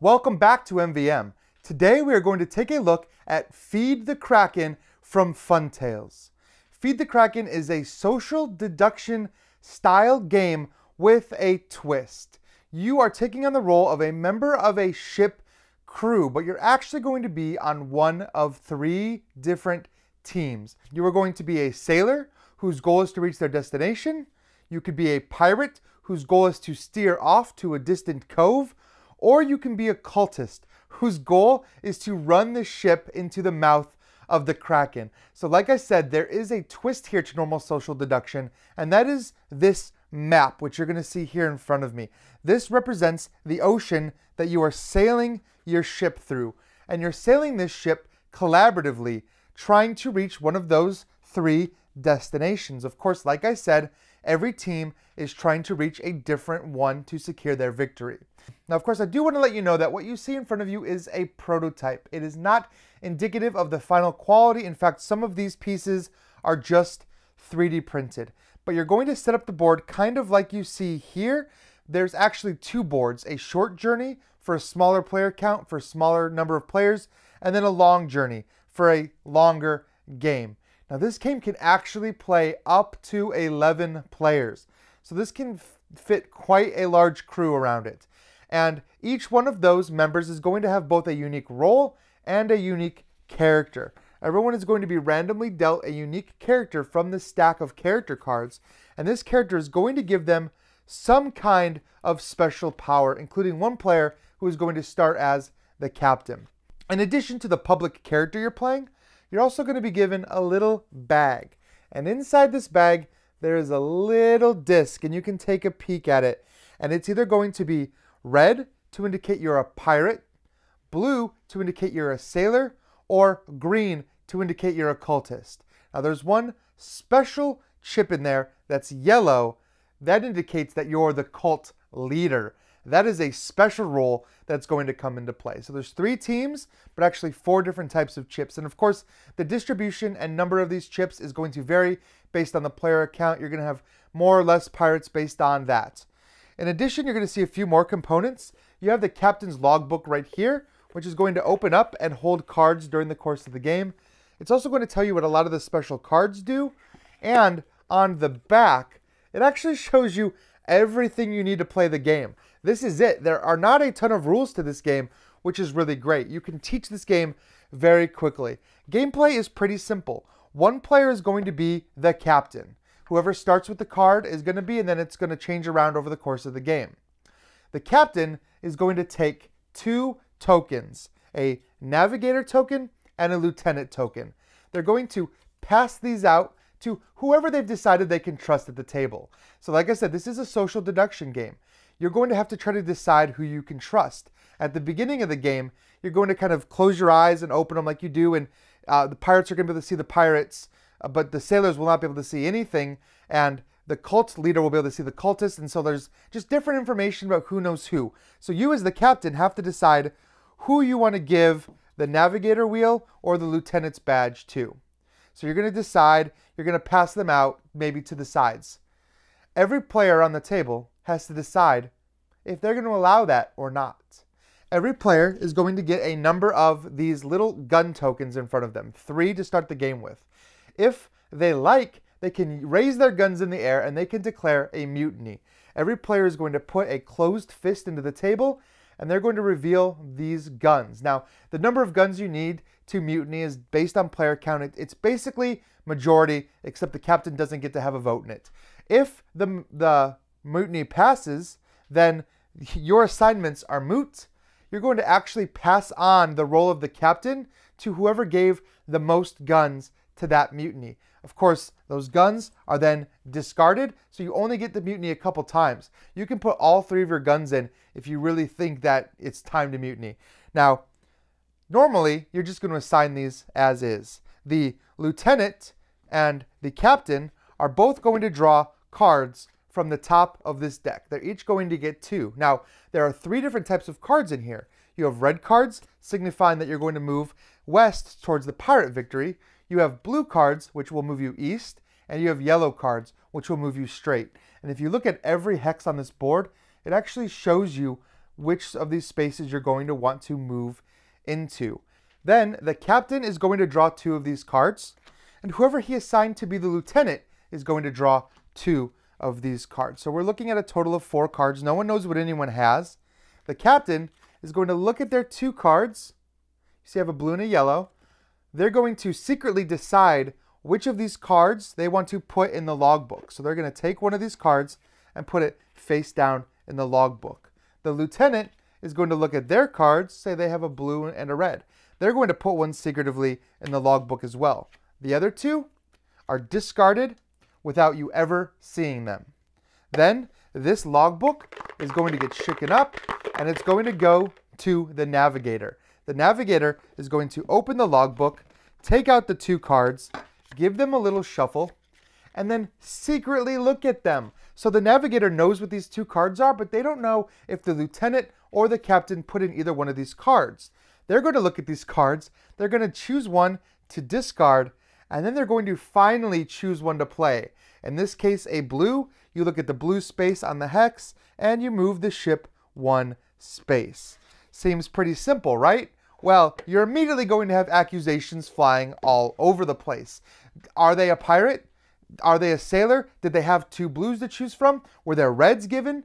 Welcome back to MVM. Today we are going to take a look at Feed the Kraken from Funtales. Feed the Kraken is a social deduction style game with a twist. You are taking on the role of a member of a ship crew, but you're actually going to be on one of three different teams. You are going to be a sailor whose goal is to reach their destination. You could be a pirate whose goal is to steer off to a distant cove or you can be a cultist whose goal is to run the ship into the mouth of the Kraken. So, like I said, there is a twist here to normal social deduction, and that is this map, which you're going to see here in front of me. This represents the ocean that you are sailing your ship through, and you're sailing this ship collaboratively, trying to reach one of those three destinations. Of course, like I said, Every team is trying to reach a different one to secure their victory. Now, of course, I do want to let you know that what you see in front of you is a prototype. It is not indicative of the final quality. In fact, some of these pieces are just 3D printed. But you're going to set up the board kind of like you see here. There's actually two boards, a short journey for a smaller player count, for a smaller number of players, and then a long journey for a longer game. Now this game can actually play up to 11 players. So this can fit quite a large crew around it. And each one of those members is going to have both a unique role and a unique character. Everyone is going to be randomly dealt a unique character from the stack of character cards, and this character is going to give them some kind of special power, including one player who is going to start as the captain. In addition to the public character you're playing, you're also going to be given a little bag. And inside this bag, there is a little disc, and you can take a peek at it. And it's either going to be red to indicate you're a pirate, blue to indicate you're a sailor, or green to indicate you're a cultist. Now, there's one special chip in there that's yellow that indicates that you're the cult leader. That is a special role that's going to come into play. So there's three teams, but actually four different types of chips. And of course, the distribution and number of these chips is going to vary based on the player account. You're going to have more or less pirates based on that. In addition, you're going to see a few more components. You have the captain's logbook right here, which is going to open up and hold cards during the course of the game. It's also going to tell you what a lot of the special cards do. And on the back, it actually shows you everything you need to play the game. This is it. There are not a ton of rules to this game, which is really great. You can teach this game very quickly. Gameplay is pretty simple. One player is going to be the captain. Whoever starts with the card is going to be, and then it's going to change around over the course of the game. The captain is going to take two tokens, a navigator token and a lieutenant token. They're going to pass these out to whoever they've decided they can trust at the table. So like I said, this is a social deduction game you're going to have to try to decide who you can trust. At the beginning of the game, you're going to kind of close your eyes and open them like you do, and uh, the pirates are going to be able to see the pirates, uh, but the sailors will not be able to see anything, and the cult leader will be able to see the cultists. and so there's just different information about who knows who. So you, as the captain, have to decide who you want to give the navigator wheel or the lieutenant's badge to. So you're going to decide, you're going to pass them out maybe to the sides. Every player on the table has to decide if they're going to allow that or not. Every player is going to get a number of these little gun tokens in front of them, three to start the game with. If they like, they can raise their guns in the air and they can declare a mutiny. Every player is going to put a closed fist into the table and they're going to reveal these guns. Now, the number of guns you need to mutiny is based on player count. It's basically majority, except the captain doesn't get to have a vote in it. If the, the mutiny passes, then your assignments are moot. You're going to actually pass on the role of the captain to whoever gave the most guns to that mutiny. Of course, those guns are then discarded, so you only get the mutiny a couple times. You can put all three of your guns in if you really think that it's time to mutiny. Now, normally, you're just going to assign these as is. The lieutenant and the captain are both going to draw cards from the top of this deck. They're each going to get two. Now, there are three different types of cards in here. You have red cards, signifying that you're going to move west towards the pirate victory. You have blue cards, which will move you east, and you have yellow cards, which will move you straight. And if you look at every hex on this board, it actually shows you which of these spaces you're going to want to move into. Then the captain is going to draw two of these cards, and whoever he assigned to be the lieutenant is going to draw two of these cards. So we're looking at a total of four cards. No one knows what anyone has. The captain is going to look at their two cards. You see I have a blue and a yellow. They're going to secretly decide which of these cards they want to put in the logbook. So they're going to take one of these cards and put it face down in the logbook. The lieutenant is going to look at their cards, say they have a blue and a red. They're going to put one secretively in the logbook as well. The other two are discarded without you ever seeing them. Then this logbook is going to get shaken up and it's going to go to the navigator. The navigator is going to open the logbook, take out the two cards, give them a little shuffle, and then secretly look at them. So the navigator knows what these two cards are, but they don't know if the lieutenant or the captain put in either one of these cards. They're going to look at these cards, they're going to choose one to discard, and then they're going to finally choose one to play. In this case, a blue, you look at the blue space on the hex, and you move the ship one space. Seems pretty simple, right? Well, you're immediately going to have accusations flying all over the place. Are they a pirate? Are they a sailor? Did they have two blues to choose from? Were there reds given?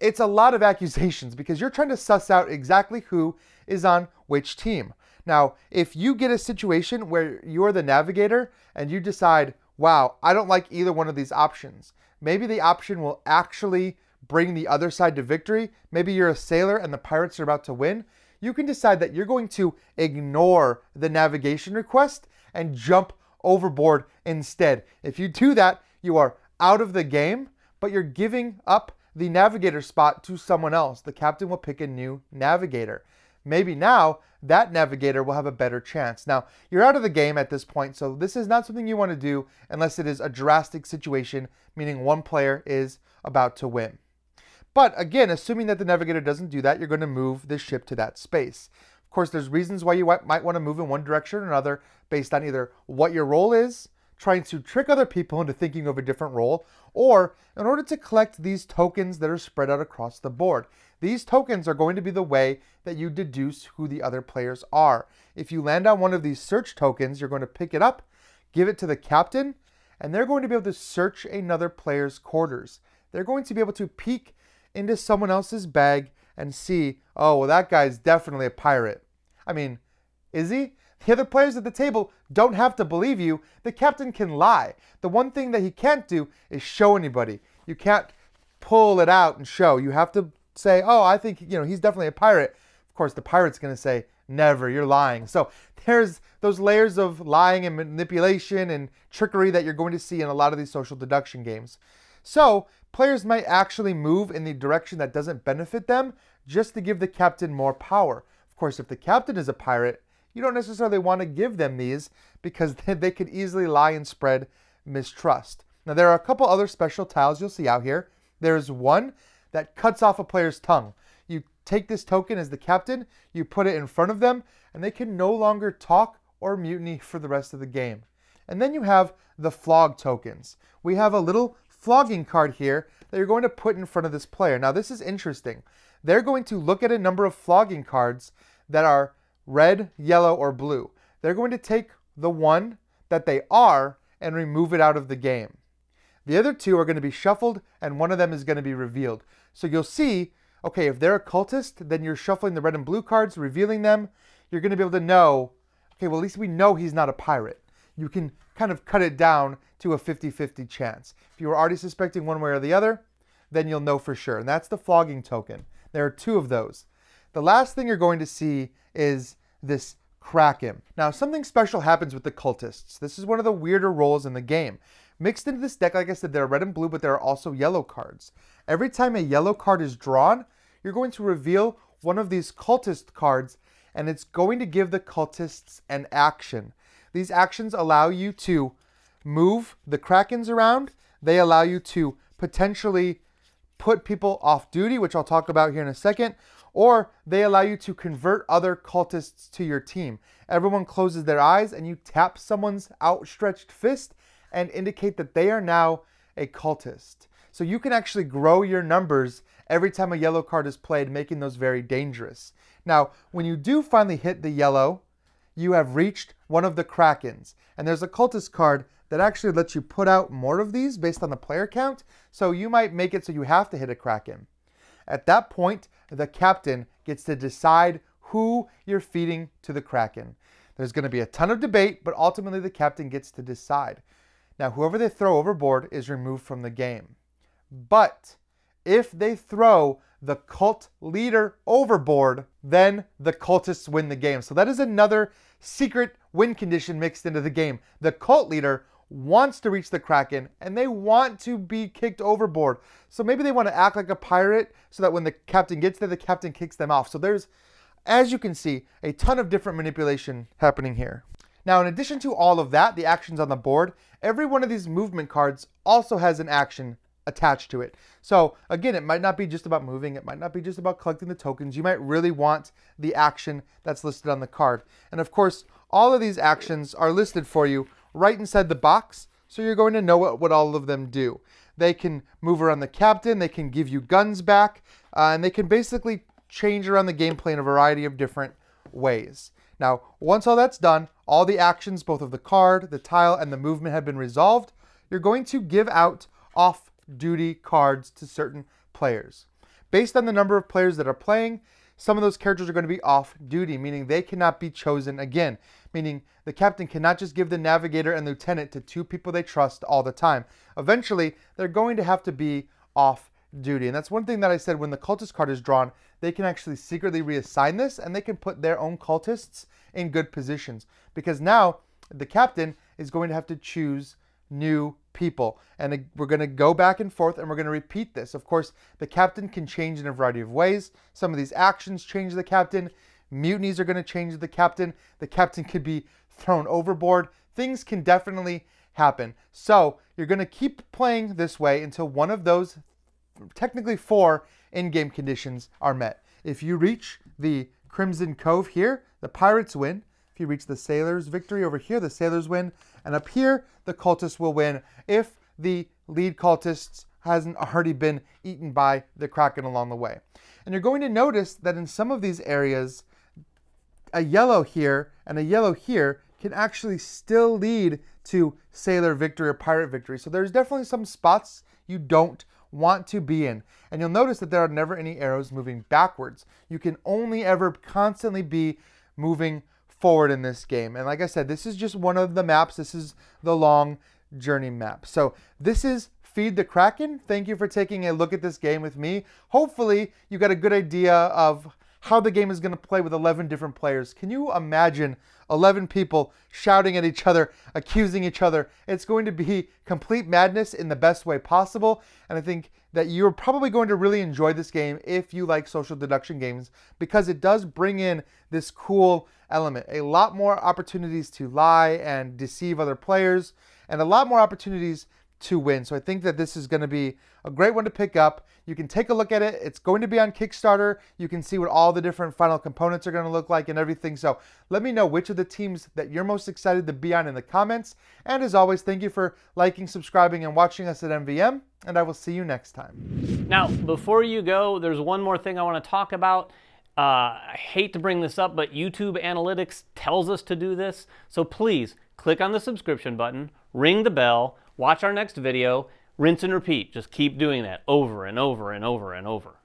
It's a lot of accusations because you're trying to suss out exactly who is on which team. Now, if you get a situation where you're the navigator and you decide, wow, I don't like either one of these options, maybe the option will actually bring the other side to victory. Maybe you're a sailor and the pirates are about to win. You can decide that you're going to ignore the navigation request and jump overboard instead. If you do that, you are out of the game, but you're giving up the navigator spot to someone else. The captain will pick a new navigator. Maybe now that navigator will have a better chance. Now, you're out of the game at this point, so this is not something you want to do unless it is a drastic situation, meaning one player is about to win. But again, assuming that the navigator doesn't do that, you're going to move the ship to that space. Of course, there's reasons why you might want to move in one direction or another based on either what your role is, trying to trick other people into thinking of a different role, or in order to collect these tokens that are spread out across the board. These tokens are going to be the way that you deduce who the other players are. If you land on one of these search tokens, you're going to pick it up, give it to the captain, and they're going to be able to search another player's quarters. They're going to be able to peek into someone else's bag and see, oh, well, that guy's definitely a pirate. I mean, is he? The other players at the table don't have to believe you. The captain can lie. The one thing that he can't do is show anybody. You can't pull it out and show. You have to say, "Oh, I think, you know, he's definitely a pirate." Of course, the pirate's going to say, "Never, you're lying." So, there's those layers of lying and manipulation and trickery that you're going to see in a lot of these social deduction games. So, players might actually move in the direction that doesn't benefit them just to give the captain more power. Of course, if the captain is a pirate, you don't necessarily want to give them these because they could easily lie and spread mistrust. Now, there are a couple other special tiles you'll see out here. There's one that cuts off a player's tongue. You take this token as the captain, you put it in front of them, and they can no longer talk or mutiny for the rest of the game. And then you have the flog tokens. We have a little flogging card here that you're going to put in front of this player. Now, this is interesting. They're going to look at a number of flogging cards that are red, yellow, or blue. They're going to take the one that they are and remove it out of the game. The other two are going to be shuffled and one of them is going to be revealed. So you'll see, okay, if they're a cultist, then you're shuffling the red and blue cards, revealing them. You're going to be able to know, okay, well, at least we know he's not a pirate. You can kind of cut it down to a 50-50 chance. If you were already suspecting one way or the other, then you'll know for sure. And that's the flogging token. There are two of those. The last thing you're going to see is this Kraken. Now, something special happens with the cultists. This is one of the weirder roles in the game. Mixed into this deck, like I said, there are red and blue, but there are also yellow cards. Every time a yellow card is drawn, you're going to reveal one of these cultist cards, and it's going to give the cultists an action. These actions allow you to move the Krakens around. They allow you to potentially put people off duty, which I'll talk about here in a second, or they allow you to convert other cultists to your team. Everyone closes their eyes and you tap someone's outstretched fist and indicate that they are now a cultist. So you can actually grow your numbers every time a yellow card is played, making those very dangerous. Now, when you do finally hit the yellow, you have reached one of the Krakens. And there's a cultist card that actually lets you put out more of these based on the player count. So you might make it so you have to hit a Kraken. At that point, the captain gets to decide who you're feeding to the Kraken. There's going to be a ton of debate, but ultimately the captain gets to decide. Now, whoever they throw overboard is removed from the game. But if they throw the cult leader overboard, then the cultists win the game. So that is another secret win condition mixed into the game. The cult leader wants to reach the Kraken and they want to be kicked overboard. So maybe they want to act like a pirate so that when the captain gets there, the captain kicks them off. So there's, as you can see, a ton of different manipulation happening here. Now, in addition to all of that, the actions on the board, every one of these movement cards also has an action attached to it. So again, it might not be just about moving. It might not be just about collecting the tokens. You might really want the action that's listed on the card. And of course, all of these actions are listed for you right inside the box, so you're going to know what, what all of them do. They can move around the captain, they can give you guns back, uh, and they can basically change around the gameplay in a variety of different ways. Now, once all that's done, all the actions, both of the card, the tile, and the movement have been resolved, you're going to give out off-duty cards to certain players. Based on the number of players that are playing, some of those characters are going to be off duty, meaning they cannot be chosen again, meaning the captain cannot just give the navigator and lieutenant to two people they trust all the time. Eventually, they're going to have to be off duty. And that's one thing that I said when the cultist card is drawn, they can actually secretly reassign this and they can put their own cultists in good positions because now the captain is going to have to choose new people. And we're going to go back and forth and we're going to repeat this. Of course, the captain can change in a variety of ways. Some of these actions change the captain. Mutinies are going to change the captain. The captain could be thrown overboard. Things can definitely happen. So you're going to keep playing this way until one of those, technically four, in-game conditions are met. If you reach the Crimson Cove here, the Pirates win you reach the sailor's victory over here, the sailors win. And up here, the cultists will win if the lead cultists hasn't already been eaten by the kraken along the way. And you're going to notice that in some of these areas, a yellow here and a yellow here can actually still lead to sailor victory or pirate victory. So there's definitely some spots you don't want to be in. And you'll notice that there are never any arrows moving backwards. You can only ever constantly be moving forward in this game. And like I said, this is just one of the maps. This is the long journey map. So this is Feed the Kraken. Thank you for taking a look at this game with me. Hopefully you got a good idea of how the game is going to play with 11 different players. Can you imagine 11 people shouting at each other, accusing each other. It's going to be complete madness in the best way possible. And I think that you're probably going to really enjoy this game if you like social deduction games because it does bring in this cool element. A lot more opportunities to lie and deceive other players, and a lot more opportunities to win. So I think that this is going to be a great one to pick up. You can take a look at it. It's going to be on Kickstarter. You can see what all the different final components are going to look like and everything. So let me know which of the teams that you're most excited to be on in the comments. And as always, thank you for liking, subscribing, and watching us at MVM. And I will see you next time. Now, before you go, there's one more thing I want to talk about. Uh, I hate to bring this up, but YouTube Analytics tells us to do this. So please click on the subscription button, ring the bell, watch our next video, rinse and repeat. Just keep doing that over and over and over and over.